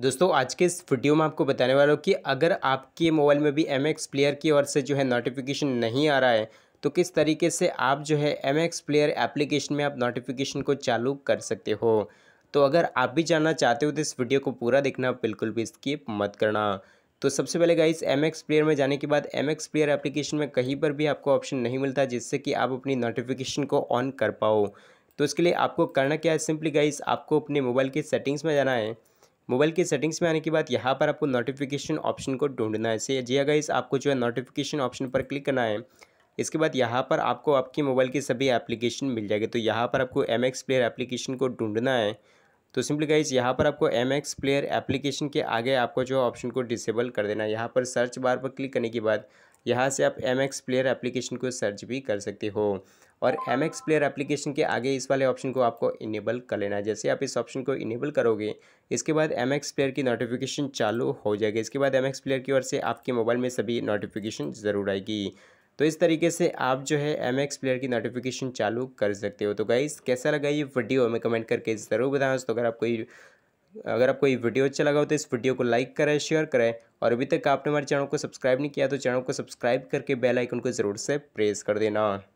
दोस्तों आज के इस वीडियो में आपको बताने वाला हूँ कि अगर आपके मोबाइल में भी एम एक्स प्लेयर की ओर से जो है नोटिफिकेशन नहीं आ रहा है तो किस तरीके से आप जो है एम एक्स प्लेयर एप्लीकेशन में आप नोटिफिकेशन को चालू कर सकते हो तो अगर आप भी जानना चाहते हो तो इस वीडियो को पूरा देखना बिल्कुल भी स्किप मत करना तो सबसे पहले गाइस एम एक्स प्लेयर में जाने के बाद एम एक्स प्लेयर एप्लीकेशन में कहीं पर भी आपको ऑप्शन नहीं मिलता जिससे कि आप अपनी नोटिफिकेशन को ऑन कर पाओ तो इसके लिए आपको करना क्या है सिंपली गाइस आपको अपने मोबाइल की सेटिंग्स में जाना है मोबाइल के सेटिंग्स में आने के बाद यहाँ पर आपको नोटिफिकेशन ऑप्शन को ढूंढना है से जी अगर आपको जो है नोटिफिकेशन ऑप्शन पर क्लिक करना है इसके बाद यहाँ पर आपको आपके मोबाइल के सभी एप्लीकेशन मिल जाएंगे तो यहाँ पर आपको एम एक्स प्लेयर एप्लीकेशन को ढूंढना है तो सिंपली गाइज यहाँ पर आपको एम एक्स प्लेयर एप्लीकेशन के आगे आपको जो ऑप्शन को डिसेबल कर देना है यहाँ पर सर्च बार पर क्लिक करने के बाद यहाँ से आप एम एक्स प्लेयर एप्लीकेशन को सर्च भी कर सकते हो और एम एक्स प्लेयर एप्लीकेशन के आगे इस वाले ऑप्शन को आपको इनेबल कर लेना है जैसे आप इस ऑप्शन को इनेबल करोगे इसके बाद एम एक्स प्लेयर की नोटिफिकेशन चालू हो जाएगी इसके बाद एम एक्स प्लेयर की ओर से आपके मोबाइल में सभी नोटिफिकेशन ज़रूर आएगी तो इस तरीके से आप जो है एम एक्स प्लेयर की नोटिफिकेशन चालू कर सकते हो तो गाइज़ कैसा लगा ये वीडियो हमें कमेंट करके ज़रूर बताएं दोस्तों अगर आपको कोई अगर आपको ये वीडियो अच्छा लगा हो तो इस वीडियो को लाइक करें शेयर करें और अभी तक आपने हमारे चैनल को सब्सक्राइब नहीं किया तो चैनल को सब्सक्राइब करके बेल आइकन को ज़रूर से प्रेस कर देना